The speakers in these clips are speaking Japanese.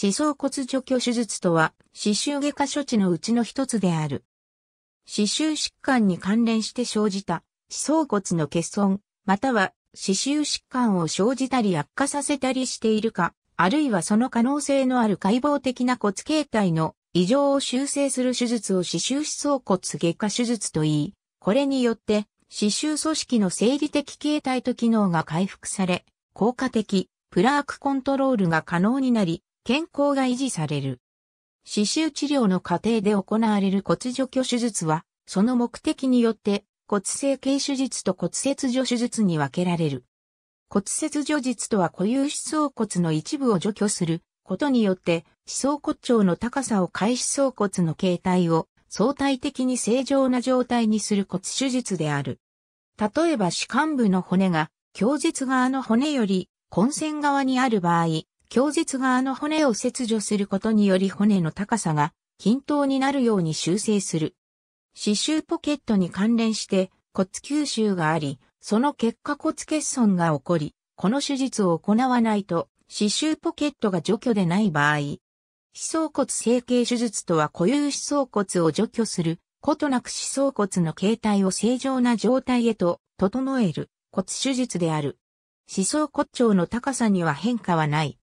歯槽骨除去手術とは、歯周外科処置のうちの一つである。歯周疾患に関連して生じた、歯槽骨の欠損、または歯周疾患を生じたり悪化させたりしているか、あるいはその可能性のある解剖的な骨形態の異常を修正する手術を歯周歯槽骨外科手術と言い、これによって歯周組織の生理的形態と機能が回復され、効果的、プラークコントロールが可能になり、健康が維持される。刺繍治療の過程で行われる骨除去手術は、その目的によって骨整形手術と骨切除手術に分けられる。骨切除術とは固有歯槽骨の一部を除去することによって、歯槽骨頂の高さを開始槽骨の形態を相対的に正常な状態にする骨手術である。例えば歯間部の骨が、強舌側の骨より根線側にある場合、強が側の骨を切除することにより骨の高さが均等になるように修正する。刺繍ポケットに関連して骨吸収があり、その結果骨欠損が起こり、この手術を行わないと刺繍ポケットが除去でない場合、思想骨整形手術とは固有思想骨を除去する、ことなく思想骨の形態を正常な状態へと整える骨手術である。思想骨頂の高さには変化はない。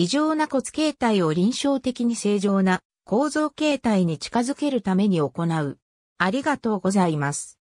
異常な骨形態を臨床的に正常な構造形態に近づけるために行う。ありがとうございます。